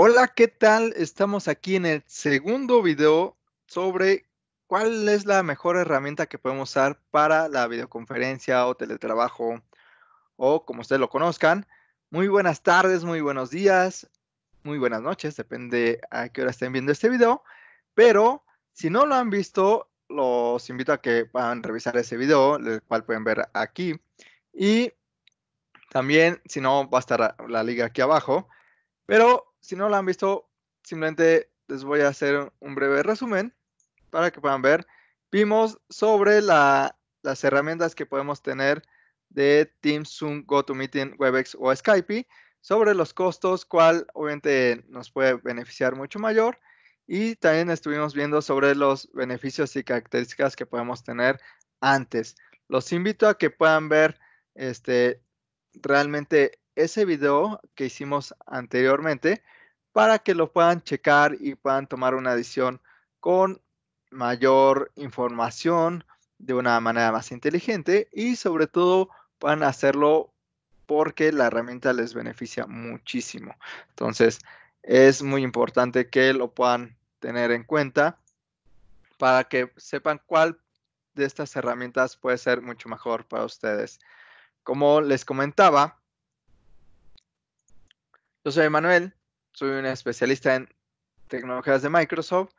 Hola, ¿qué tal? Estamos aquí en el segundo video sobre cuál es la mejor herramienta que podemos usar para la videoconferencia o teletrabajo o como ustedes lo conozcan. Muy buenas tardes, muy buenos días, muy buenas noches, depende a qué hora estén viendo este video. Pero si no lo han visto, los invito a que puedan revisar ese video, el cual pueden ver aquí. Y también, si no, va a estar la liga aquí abajo. Pero si no lo han visto, simplemente les voy a hacer un breve resumen para que puedan ver. Vimos sobre las herramientas que podemos tener de Teams, Zoom, GoToMeeting, WebEx o Skype, sobre los costos, cuál obviamente nos puede beneficiar mucho mayor. Y también estuvimos viendo sobre los beneficios y características que podemos tener antes. Los invito a que puedan ver este, realmente ese video que hicimos anteriormente para que lo puedan checar y puedan tomar una decisión con mayor información de una manera más inteligente y sobre todo puedan hacerlo porque la herramienta les beneficia muchísimo. Entonces, es muy importante que lo puedan tener en cuenta para que sepan cuál de estas herramientas puede ser mucho mejor para ustedes. Como les comentaba, yo soy Manuel, soy un especialista en tecnologías de Microsoft.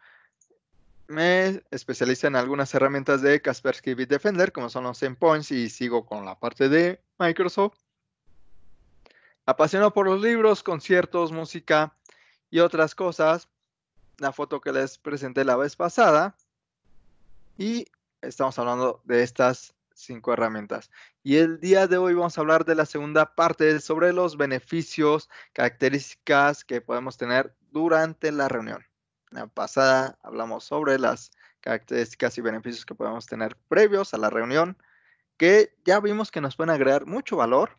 Me especializo en algunas herramientas de Kaspersky Bitdefender, como son los endpoints, y sigo con la parte de Microsoft. Apasionado por los libros, conciertos, música y otras cosas. La foto que les presenté la vez pasada. Y estamos hablando de estas cinco herramientas. Y el día de hoy vamos a hablar de la segunda parte sobre los beneficios, características que podemos tener durante la reunión. La pasada hablamos sobre las características y beneficios que podemos tener previos a la reunión, que ya vimos que nos pueden agregar mucho valor,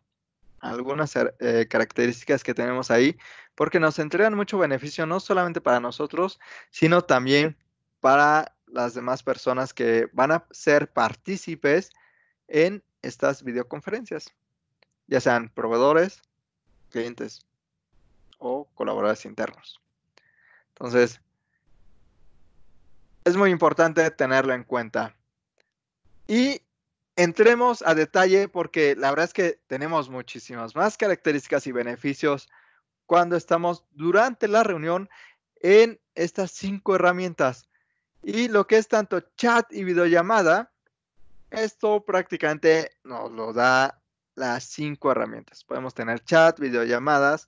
algunas eh, características que tenemos ahí, porque nos entregan mucho beneficio no solamente para nosotros, sino también para las demás personas que van a ser partícipes en estas videoconferencias, ya sean proveedores, clientes o colaboradores internos. Entonces, es muy importante tenerlo en cuenta. Y entremos a detalle porque la verdad es que tenemos muchísimas más características y beneficios cuando estamos durante la reunión en estas cinco herramientas. Y lo que es tanto chat y videollamada esto prácticamente nos lo da las cinco herramientas. Podemos tener chat, videollamadas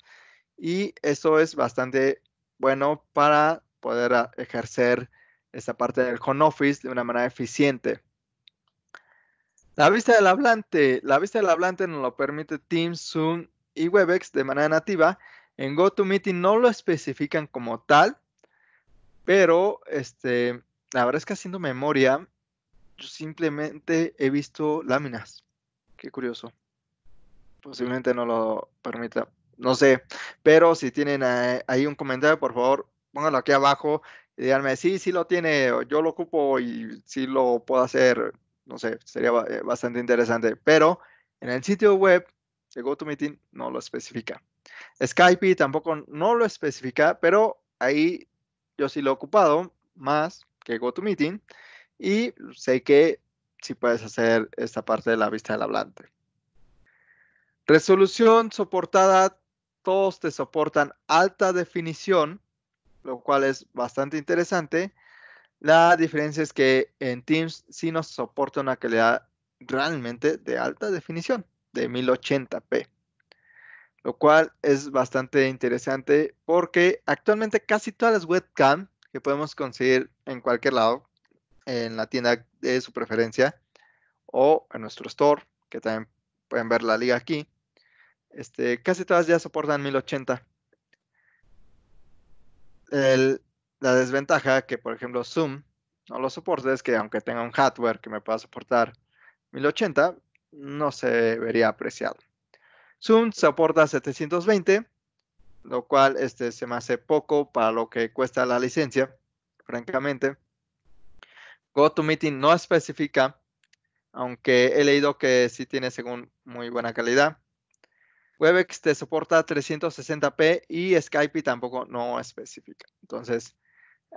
y eso es bastante bueno para poder ah, ejercer esta parte del home office de una manera eficiente. La vista del hablante. La vista del hablante nos lo permite Teams, Zoom y Webex de manera nativa. En GoToMeeting no lo especifican como tal, pero este, la verdad es que haciendo memoria, yo simplemente he visto láminas. Qué curioso. Posiblemente no lo permita. No sé. Pero si tienen ahí un comentario, por favor, pónganlo aquí abajo y díganme, sí, si lo tiene, yo lo ocupo y si lo puedo hacer. No sé, sería eh, bastante interesante. Pero en el sitio web de GoToMeeting no lo especifica. Skype tampoco no lo especifica, pero ahí yo sí lo he ocupado más que GoToMeeting. Y sé que si sí puedes hacer esta parte de la vista del hablante. Resolución soportada, todos te soportan alta definición, lo cual es bastante interesante. La diferencia es que en Teams sí nos soporta una calidad realmente de alta definición, de 1080p, lo cual es bastante interesante porque actualmente casi todas las webcam que podemos conseguir en cualquier lado, en la tienda de su preferencia o en nuestro store, que también pueden ver la liga aquí. Este, casi todas ya soportan 1080. la desventaja que, por ejemplo, Zoom no lo soporta es que aunque tenga un hardware que me pueda soportar 1080, no se vería apreciado. Zoom soporta 720, lo cual este, se me hace poco para lo que cuesta la licencia, francamente. GoToMeeting no especifica, aunque he leído que sí tiene según muy buena calidad. WebEx te soporta 360p y Skype tampoco no especifica. Entonces,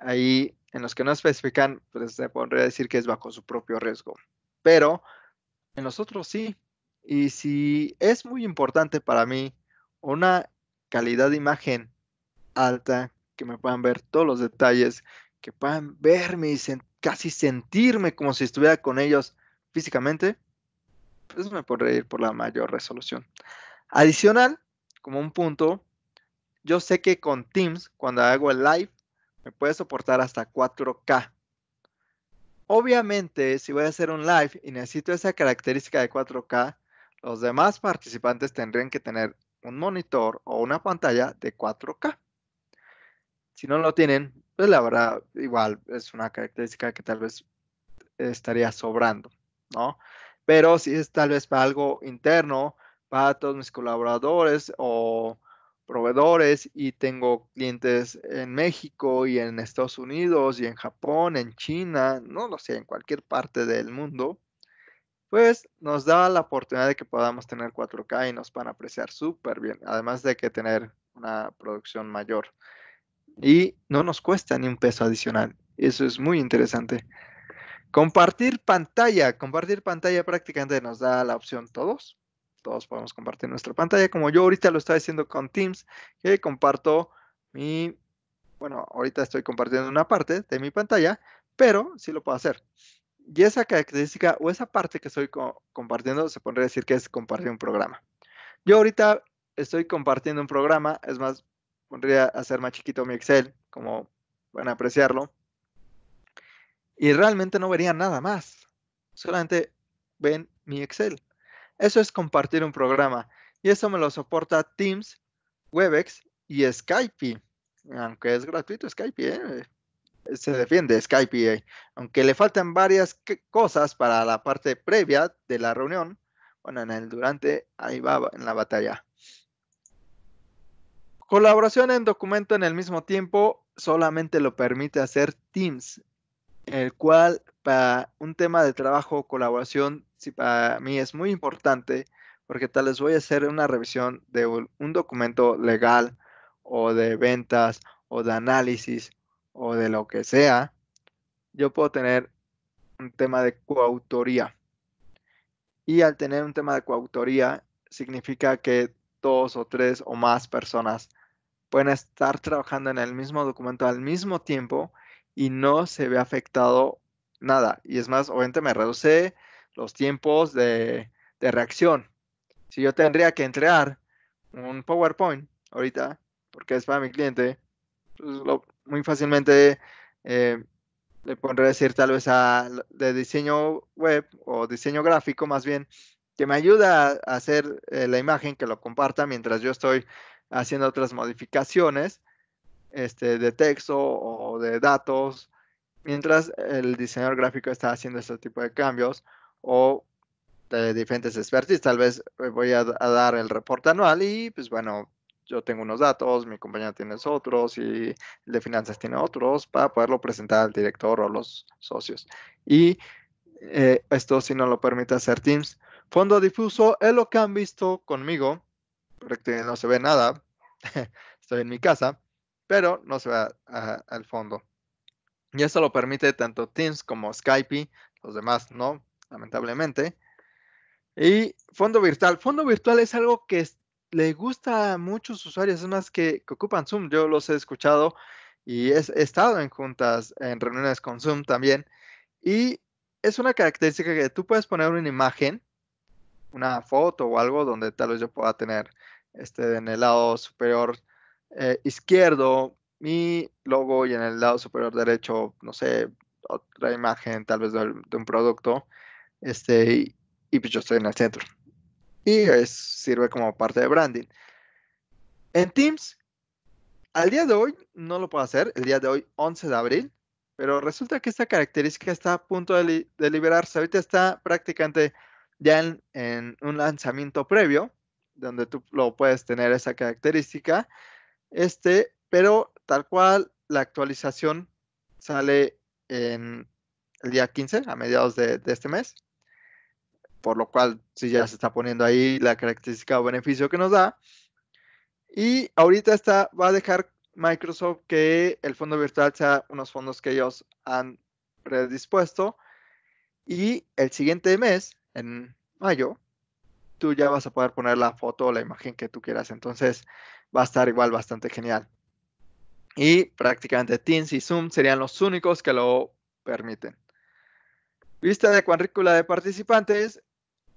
ahí en los que no especifican, pues se podría decir que es bajo su propio riesgo. Pero en los otros sí. Y si es muy importante para mí una calidad de imagen alta, que me puedan ver todos los detalles, que puedan ver mis, casi sentirme como si estuviera con ellos físicamente, pues me podría ir por la mayor resolución. Adicional, como un punto, yo sé que con Teams, cuando hago el live, me puede soportar hasta 4K. Obviamente, si voy a hacer un live y necesito esa característica de 4K, los demás participantes tendrían que tener un monitor o una pantalla de 4K. Si no lo tienen, pues la verdad, igual es una característica que tal vez estaría sobrando, ¿no? Pero si es tal vez para algo interno, para todos mis colaboradores o proveedores y tengo clientes en México y en Estados Unidos y en Japón, en China, no lo sé, en cualquier parte del mundo, pues nos da la oportunidad de que podamos tener 4K y nos van a apreciar súper bien, además de que tener una producción mayor y no nos cuesta ni un peso adicional. Eso es muy interesante. Compartir pantalla. Compartir pantalla prácticamente nos da la opción todos. Todos podemos compartir nuestra pantalla. Como yo ahorita lo estaba haciendo con Teams, que comparto mi... Bueno, ahorita estoy compartiendo una parte de mi pantalla, pero sí lo puedo hacer. Y esa característica o esa parte que estoy compartiendo se podría decir que es compartir un programa. Yo ahorita estoy compartiendo un programa, es más, a hacer más chiquito mi Excel, como van a apreciarlo. Y realmente no verían nada más. Solamente ven mi Excel. Eso es compartir un programa. Y eso me lo soporta Teams, Webex y Skype. Aunque es gratuito Skype, ¿eh? se defiende Skype. Eh. Aunque le faltan varias cosas para la parte previa de la reunión. Bueno, en el durante, ahí va en la batalla. Colaboración en documento en el mismo tiempo solamente lo permite hacer Teams, el cual para un tema de trabajo, colaboración, si para mí es muy importante porque tal vez voy a hacer una revisión de un documento legal o de ventas o de análisis o de lo que sea, yo puedo tener un tema de coautoría. Y al tener un tema de coautoría, significa que dos o tres o más personas pueden estar trabajando en el mismo documento al mismo tiempo y no se ve afectado nada. Y es más, obviamente me reduce los tiempos de, reacción. Si yo tendría que entregar un PowerPoint ahorita, porque es para mi cliente, pues, muy fácilmente eh, le pondré decir tal vez a, de diseño web o diseño gráfico más bien, que me ayuda a hacer eh, la imagen, que lo comparta mientras yo estoy haciendo otras modificaciones este, de texto o de datos, mientras el diseñador gráfico está haciendo este tipo de cambios o de diferentes expertis Tal vez eh, voy a, dar el reporte anual y pues bueno, yo tengo unos datos, mi compañero tiene otros y el de finanzas tiene otros para poderlo presentar al director o los socios. Y eh, esto si no lo permite hacer Teams. Fondo difuso es lo que han visto conmigo no se ve nada. Estoy en mi casa, pero no se ve al fondo. Y eso lo permite tanto Teams como Skype, los demás no, lamentablemente. Y fondo virtual. Fondo virtual es algo que le gusta a muchos usuarios, es más que, ocupan Zoom. Yo los he escuchado y he, he estado en juntas, en reuniones con Zoom también. Y es una característica que tú puedes poner una imagen, una foto o algo donde tal vez yo pueda tener este, en el lado superior eh, izquierdo mi logo y en el lado superior derecho, no sé, otra imagen tal vez de, un producto, este, y, pues, yo estoy en el centro. Y es, sirve como parte de branding. En Teams, al día de hoy no lo puedo hacer, el día de hoy 11 de abril, pero resulta que esta característica está a punto de, liberarse. Ahorita está prácticamente ya en un lanzamiento previo donde tú lo puedes tener esa característica. Este, pero tal cual, la actualización sale en el día 15, a mediados de, este mes. Por lo cual, si ya se está poniendo ahí la característica o beneficio que nos da. Y ahorita está, va a dejar Microsoft que el fondo virtual sea unos fondos que ellos han predispuesto. Y el siguiente mes, en mayo, tú ya vas a poder poner la foto o la imagen que tú quieras. Entonces va a estar igual bastante genial. Y prácticamente Teams y Zoom serían los únicos que lo permiten. Vista de cuadrícula de participantes,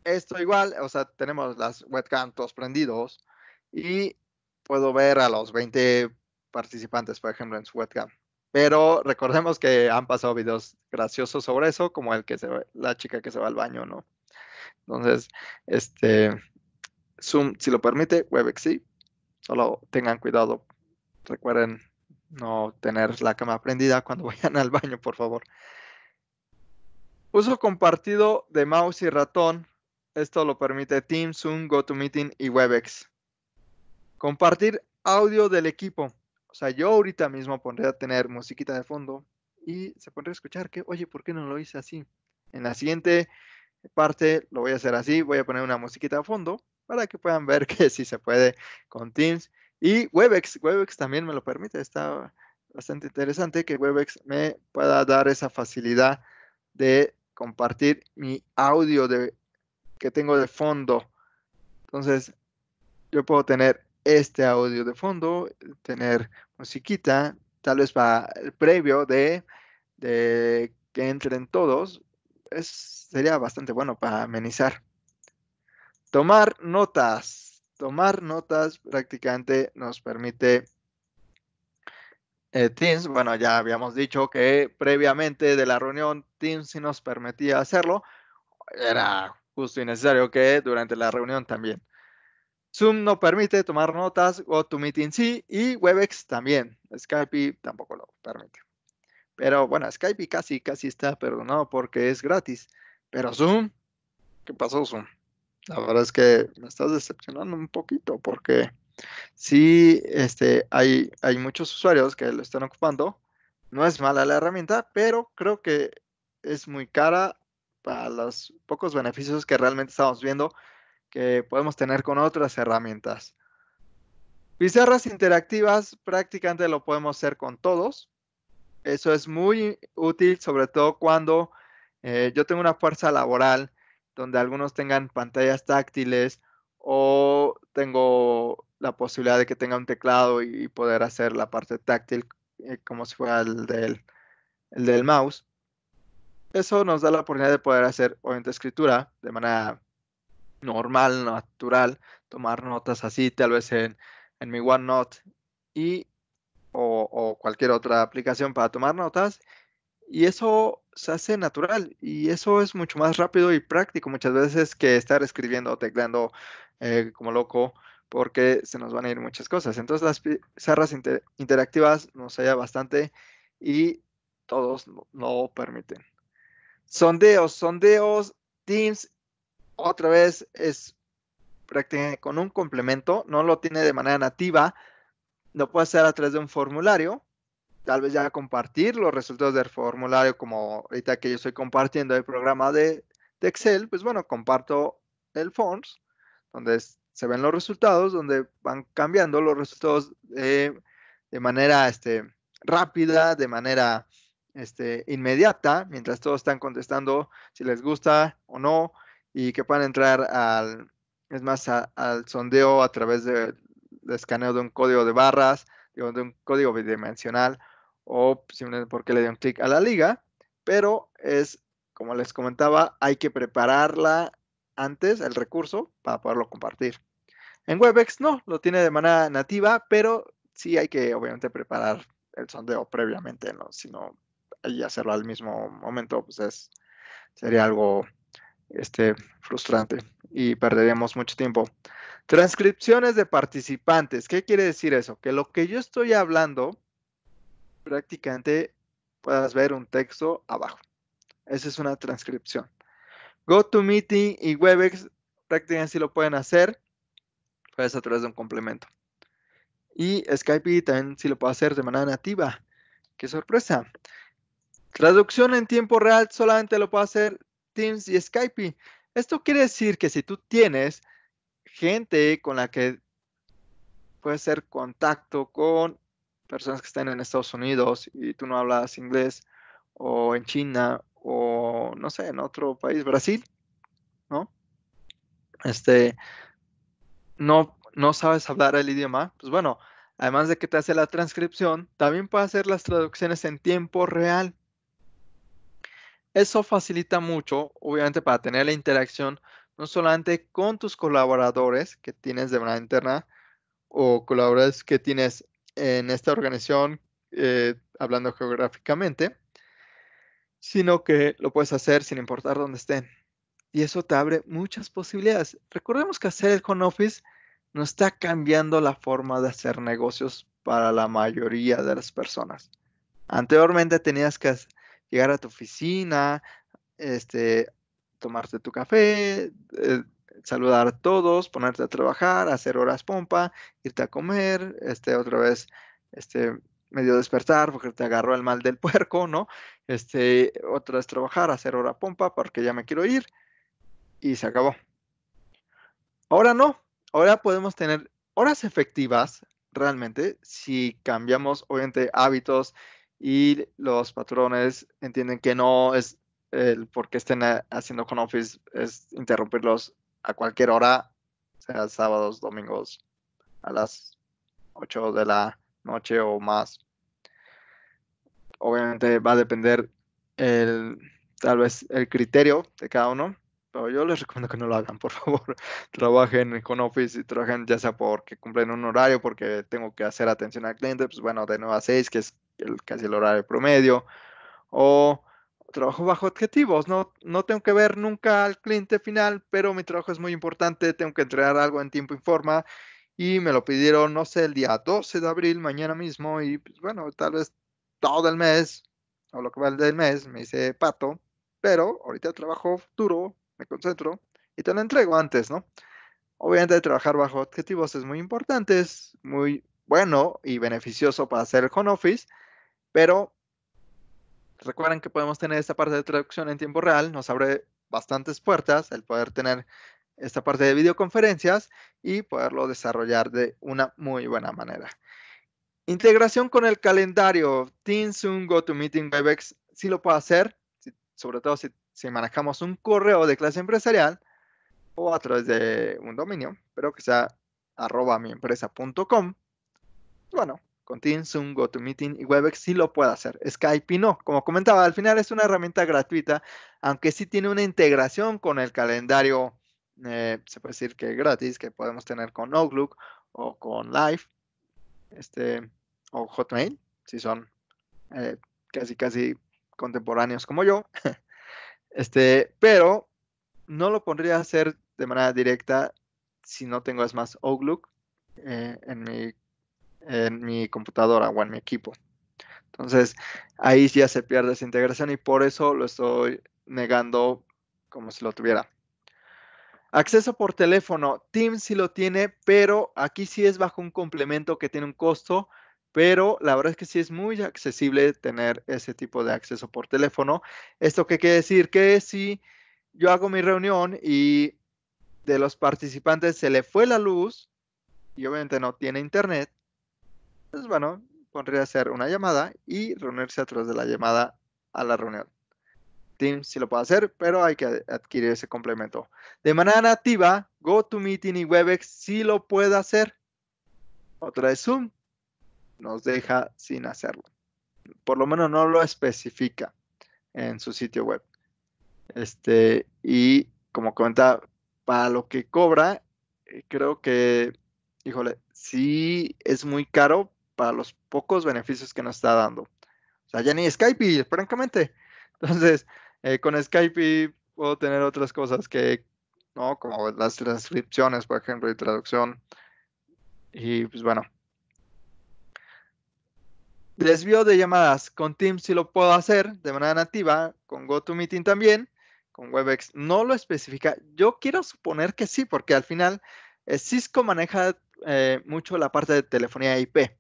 esto igual, o sea, tenemos las webcams todos prendidos y puedo ver a los 20 participantes, por ejemplo, en su webcam. Pero recordemos que han pasado videos graciosos sobre eso, como el que se la chica que se va al baño, ¿no? Entonces, este, Zoom, si lo permite, Webex sí. Solo tengan cuidado. Recuerden no tener la cama prendida cuando vayan al baño, por favor. Uso compartido de mouse y ratón. Esto lo permite Teams, Zoom, GoToMeeting y Webex. Compartir audio del equipo. O sea, yo ahorita mismo pondría a tener musiquita de fondo y se pondría a escuchar que, oye, ¿por qué no lo hice así? En la siguiente parte lo voy a hacer así, voy a poner una musiquita a fondo para que puedan ver que sí se puede con Teams y Webex. Webex también me lo permite, está bastante interesante que Webex me pueda dar esa facilidad de compartir mi audio de, que tengo de fondo. Entonces, yo puedo tener este audio de fondo, tener musiquita, tal vez para el previo de, de que entren todos, sería bastante bueno para amenizar. Tomar notas. Tomar notas prácticamente nos permite eh, Teams. Bueno, ya habíamos dicho que previamente de la reunión Teams sí nos permitía hacerlo. Era justo y necesario que durante la reunión también. Zoom no permite tomar notas, GoToMeeting sí y Webex también. Skype tampoco lo permite. Pero bueno, Skype casi, casi está perdonado porque es gratis. Pero Zoom, ¿qué pasó Zoom? La verdad es que me estás decepcionando un poquito porque sí este, hay, hay muchos usuarios que lo están ocupando. No es mala la herramienta, pero creo que es muy cara para los pocos beneficios que realmente estamos viendo que podemos tener con otras herramientas. Pizarras interactivas prácticamente lo podemos hacer con todos, eso es muy útil, sobre todo cuando eh, yo tengo una fuerza laboral donde algunos tengan pantallas táctiles o tengo la posibilidad de que tenga un teclado y poder hacer la parte táctil eh, como si fuera el del, el del mouse. Eso nos da la oportunidad de poder hacer obviamente escritura de manera normal, natural, tomar notas así, tal vez en, en mi OneNote y o, cualquier otra aplicación para tomar notas y eso se hace natural y eso es mucho más rápido y práctico muchas veces que estar escribiendo o tecleando eh, como loco porque se nos van a ir muchas cosas. Entonces las pizarras interactivas nos ayudan bastante y todos lo, permiten. Sondeos, sondeos, Teams, otra vez es con un complemento, no lo tiene de manera nativa, lo puede hacer a través de un formulario, tal vez ya compartir los resultados del formulario, como ahorita que yo estoy compartiendo el programa de, Excel, pues bueno, comparto el Forms, donde se ven los resultados, donde van cambiando los resultados eh, de manera este, rápida, de manera este, inmediata, mientras todos están contestando si les gusta o no, y que puedan entrar al, es más, al sondeo a través de escaneo de un código de barras, de un código bidimensional o simplemente porque le dio un clic a la liga, pero es, como les comentaba, hay que prepararla antes, el recurso, para poderlo compartir. En WebEx no, lo tiene de manera nativa, pero sí hay que obviamente preparar el sondeo previamente, ¿no? Si no, y hacerlo al mismo momento, pues es, sería algo este, frustrante y perderíamos mucho tiempo. Transcripciones de participantes. ¿Qué quiere decir eso? Que lo que yo estoy hablando, prácticamente puedas ver un texto abajo. Esa es una transcripción. GoToMeeting y Webex prácticamente si lo pueden hacer, pues a través de un complemento. Y Skype también sí lo puede hacer de manera nativa. ¡Qué sorpresa! Traducción en tiempo real solamente lo puede hacer Teams y Skype. Esto quiere decir que si tú tienes gente con la que puede ser contacto con personas que estén en Estados Unidos y tú no hablas inglés, o en China, o no sé, en otro país, Brasil, ¿no? Este, no, no sabes hablar el idioma, pues bueno, además de que te hace la transcripción, también puede hacer las traducciones en tiempo real. Eso facilita mucho, obviamente, para tener la interacción no solamente con tus colaboradores que tienes de manera interna o colaboradores que tienes en esta organización, eh, hablando geográficamente, sino que lo puedes hacer sin importar dónde estén. Y eso te abre muchas posibilidades. Recordemos que hacer el home office no está cambiando la forma de hacer negocios para la mayoría de las personas. Anteriormente tenías que llegar a tu oficina, este, tomarte tu café, eh, saludar a todos, ponerte a trabajar, hacer horas pompa, irte a comer, este, otra vez, este, medio despertar porque te agarró el mal del puerco, ¿no? Este, otra vez trabajar, hacer hora pompa porque ya me quiero ir y se acabó. Ahora no, ahora podemos tener horas efectivas realmente si cambiamos obviamente hábitos y los patrones entienden que no es el por qué estén eh, haciendo con office es interrumpirlos a cualquier hora, sea sábados, domingos, a las 8 de la noche o más. Obviamente va a depender el, tal vez el criterio de cada uno, pero yo les recomiendo que no lo hagan, por favor. Trabajen con Office y trabajen ya sea porque cumplen un horario, porque tengo que hacer atención al cliente, pues bueno, de 9 a 6, que es el, casi el horario promedio, o trabajo bajo objetivos, no, no tengo que ver nunca al cliente final, pero mi trabajo es muy importante, tengo que entregar algo en tiempo y forma y me lo pidieron, no sé, el día 12 de abril, mañana mismo y pues, bueno, tal vez todo el mes o lo que va del mes, me dice pato, pero ahorita trabajo duro, me concentro y te lo entrego antes, ¿no? Obviamente trabajar bajo objetivos es muy importante, es muy bueno y beneficioso para hacer el home office, pero Recuerden que podemos tener esta parte de traducción en tiempo real, nos abre bastantes puertas el poder tener esta parte de videoconferencias y poderlo desarrollar de una muy buena manera. Integración con el calendario. Teams, To GoToMeeting, Webex, sí lo puede hacer, sobre todo si, manejamos un correo de clase empresarial o a través de un dominio, pero que sea arroba miempresa.com. Bueno, con Teams, Zoom, GoToMeeting y WebEx sí lo puede hacer. Skype no. Como comentaba, al final es una herramienta gratuita, aunque sí tiene una integración con el calendario, eh, se puede decir que gratis, que podemos tener con Outlook o con Live este, o Hotmail, si son eh, casi, casi contemporáneos como yo. Este, pero no lo pondría a hacer de manera directa si no tengo, es más, Outlook eh, en mi en mi computadora o en mi equipo. Entonces, ahí ya se pierde esa integración y por eso lo estoy negando como si lo tuviera. Acceso por teléfono. Teams sí lo tiene, pero aquí sí es bajo un complemento que tiene un costo, pero la verdad es que sí es muy accesible tener ese tipo de acceso por teléfono. ¿Esto qué quiere decir? Que si yo hago mi reunión y de los participantes se le fue la luz y obviamente no tiene internet, entonces, bueno, podría hacer una llamada y reunirse a través de la llamada a la reunión. Teams sí lo puede hacer, pero hay que adquirir ese complemento. De manera nativa, GoToMeeting y WebEx sí lo puede hacer. Otra vez Zoom nos deja sin hacerlo. Por lo menos no lo especifica en su sitio web. Este, y como comentaba, para lo que cobra, eh, creo que, híjole, sí es muy caro, para los pocos beneficios que nos está dando. O sea, ya ni Skype, francamente. Entonces, eh, con Skype puedo tener otras cosas que, ¿no? Como las transcripciones, por ejemplo, y traducción. Y pues bueno. Desvío de llamadas. Con Teams sí lo puedo hacer de manera nativa, con GoToMeeting también, con WebEx. No lo especifica. Yo quiero suponer que sí, porque al final eh, Cisco maneja eh, mucho la parte de telefonía IP.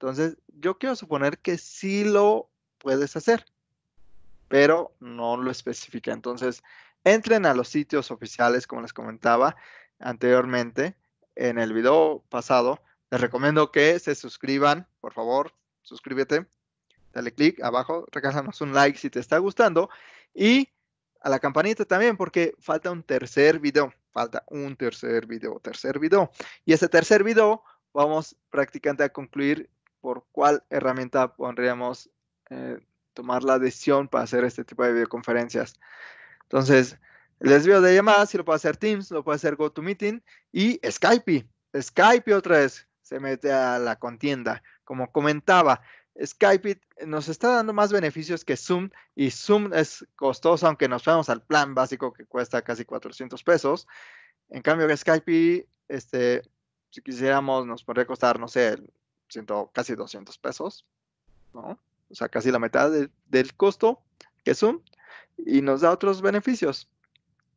Entonces, yo quiero suponer que sí lo puedes hacer, pero no lo especifica. Entonces, entren a los sitios oficiales, como les comentaba anteriormente en el video pasado. Les recomiendo que se suscriban, por favor, suscríbete, dale clic abajo, regálanos un like si te está gustando y a la campanita también porque falta un tercer video, falta un tercer video, tercer video. Y ese tercer video vamos prácticamente a concluir por cuál herramienta podríamos eh, tomar la decisión para hacer este tipo de videoconferencias. Entonces, el desvío de llamadas, si lo puede hacer Teams, lo puede hacer GoToMeeting y Skype. Skype otra vez se mete a la contienda. Como comentaba, Skype nos está dando más beneficios que Zoom y Zoom es costoso, aunque nos vamos al plan básico que cuesta casi 400 pesos. En cambio, Skype, este, si quisiéramos, nos podría costar, no sé, casi 200 pesos, ¿no? O sea, casi la mitad del costo que Zoom y nos da otros beneficios.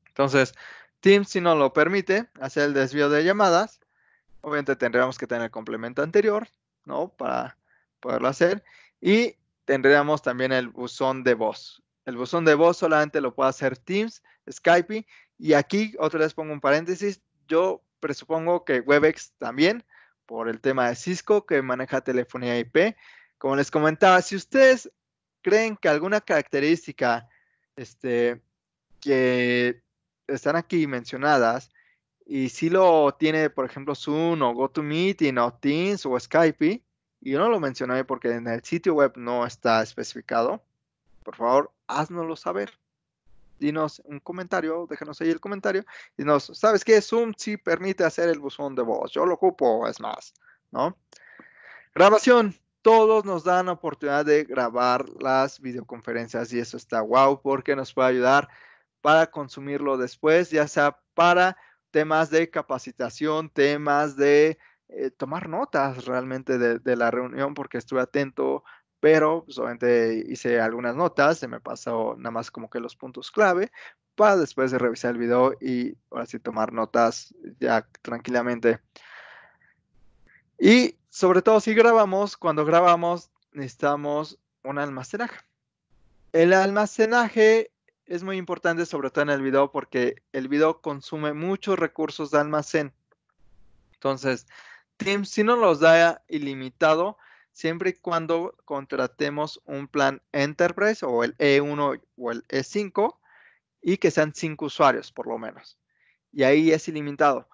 Entonces, Teams, si no lo permite, hacer el desvío de llamadas. Obviamente tendríamos que tener el complemento anterior, ¿no? Para poderlo hacer. Y tendríamos también el buzón de voz. El buzón de voz solamente lo puede hacer Teams, Skype. Y aquí, otra vez pongo un paréntesis, yo presupongo que Webex también, por el tema de Cisco que maneja telefonía IP. Como les comentaba, si ustedes creen que alguna característica este, que están aquí mencionadas y si lo tiene, por ejemplo, Zoom o GoToMeeting o Teams o Skype, y yo no lo mencioné porque en el sitio web no está especificado, por favor, háznoslo saber dinos un comentario, déjanos ahí el comentario, y nos, ¿sabes qué? Zoom sí permite hacer el buzón de voz, yo lo ocupo, es más, ¿no? Grabación, todos nos dan oportunidad de grabar las videoconferencias y eso está guau porque nos puede ayudar para consumirlo después, ya sea para temas de capacitación, temas de eh, tomar notas realmente de, de, la reunión porque estuve atento pero solamente pues, hice algunas notas, se me pasó nada más como que los puntos clave para después de revisar el video y ahora sí tomar notas ya tranquilamente. Y sobre todo si grabamos, cuando grabamos necesitamos un almacenaje. El almacenaje es muy importante, sobre todo en el video, porque el video consume muchos recursos de almacén. Entonces, Teams si no los da ilimitado, siempre y cuando contratemos un plan Enterprise o el E1 o el E5 y que sean cinco usuarios por lo menos. Y ahí es ilimitado.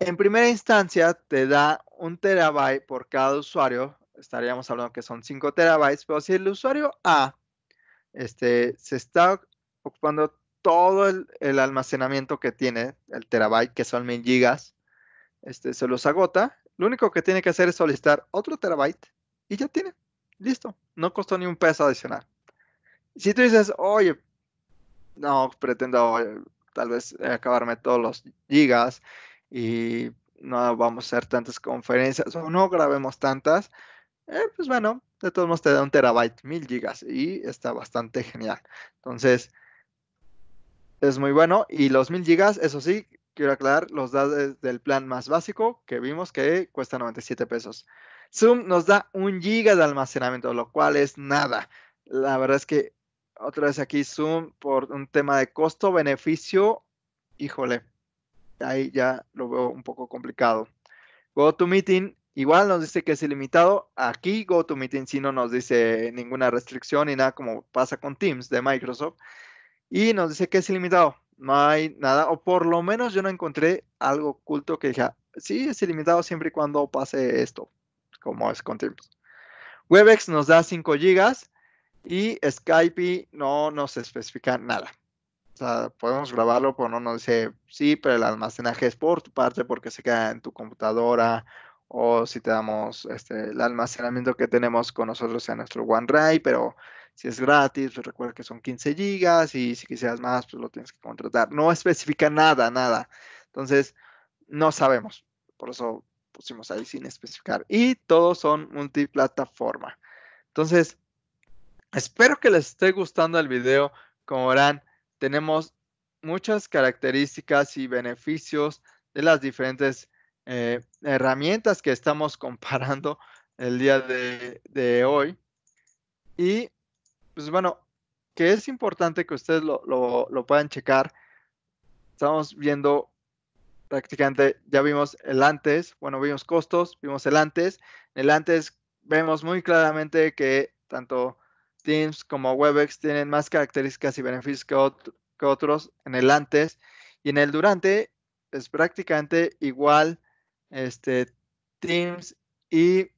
En primera instancia te da un terabyte por cada usuario. Estaríamos hablando que son 5 terabytes, pero si el usuario A este, se está ocupando todo el, almacenamiento que tiene, el terabyte, que son mil gigas, este, se los agota lo único que tiene que hacer es solicitar otro terabyte y ya tiene. Listo. No costó ni un peso adicional. Si tú dices, oye, no pretendo eh, tal vez eh, acabarme todos los gigas y no vamos a hacer tantas conferencias o no grabemos tantas, eh, pues bueno, de todos modos te da un terabyte, mil gigas y está bastante genial. Entonces, es muy bueno y los mil gigas, eso sí, quiero aclarar, los datos del plan más básico que vimos que cuesta 97 pesos. Zoom nos da un giga de almacenamiento, lo cual es nada. La verdad es que otra vez aquí Zoom por un tema de costo-beneficio, híjole, ahí ya lo veo un poco complicado. Go to Meeting, igual nos dice que es ilimitado. Aquí Go GoToMeeting sí no nos dice ninguna restricción y nada como pasa con Teams de Microsoft. Y nos dice que es ilimitado no hay nada, o por lo menos yo no encontré algo oculto que diga, sí, es ilimitado siempre y cuando pase esto, como es con Teams. Webex nos da 5 GB y Skype no nos especifica nada. O sea, podemos grabarlo, pero no nos dice, sí, pero el almacenaje es por tu parte porque se queda en tu computadora o si te damos este, el almacenamiento que tenemos con nosotros en nuestro OneDrive, pero si es gratis, pues recuerda que son 15 gigas y si quisieras más, pues lo tienes que contratar. No especifica nada, nada. Entonces, no sabemos. Por eso pusimos ahí sin especificar. Y todos son multiplataforma. Entonces, espero que les esté gustando el video. Como verán, tenemos muchas características y beneficios de las diferentes eh, herramientas que estamos comparando el día de, de hoy. Y pues bueno, que es importante que ustedes lo, puedan checar. Estamos viendo prácticamente, ya vimos el antes, bueno, vimos costos, vimos el antes. En el antes vemos muy claramente que tanto Teams como WebEx tienen más características y beneficios que, otros en el antes. Y en el durante es prácticamente igual este, Teams y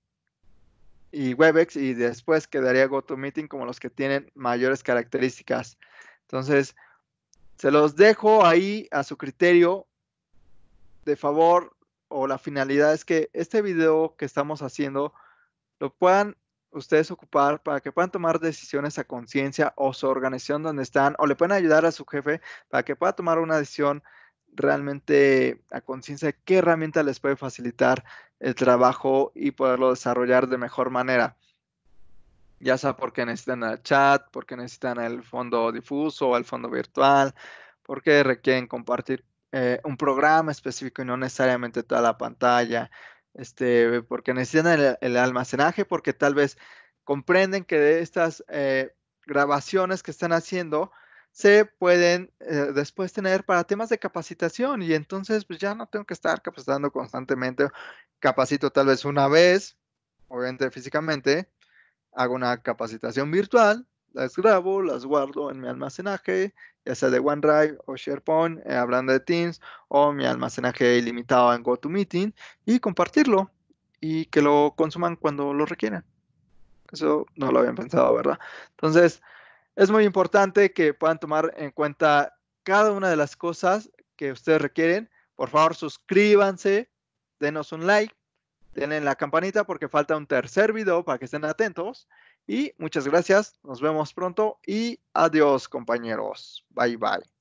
y Webex y después quedaría GoToMeeting como los que tienen mayores características. Entonces, se los dejo ahí a su criterio. De favor, o la finalidad es que este video que estamos haciendo lo puedan ustedes ocupar para que puedan tomar decisiones a conciencia o su organización donde están o le pueden ayudar a su jefe para que pueda tomar una decisión realmente a conciencia de qué herramienta les puede facilitar el trabajo y poderlo desarrollar de mejor manera. Ya sea porque necesitan el chat, porque necesitan el fondo difuso o el fondo virtual, porque requieren compartir eh, un programa específico y no necesariamente toda la pantalla, este, porque necesitan el, almacenaje, porque tal vez comprenden que de estas eh, grabaciones que están haciendo, se pueden eh, después tener para temas de capacitación y entonces pues ya no tengo que estar capacitando constantemente. Capacito tal vez una vez, obviamente físicamente, hago una capacitación virtual, las grabo, las guardo en mi almacenaje, ya sea de OneDrive o SharePoint, eh, hablando de Teams, o mi almacenaje ilimitado en GoToMeeting y compartirlo y que lo consuman cuando lo requieran. Eso no lo habían pensado, ¿verdad? Entonces, es muy importante que puedan tomar en cuenta cada una de las cosas que ustedes requieren. Por favor, suscríbanse, denos un like, denle la campanita porque falta un tercer video para que estén atentos. Y muchas gracias, nos vemos pronto y adiós compañeros. Bye bye.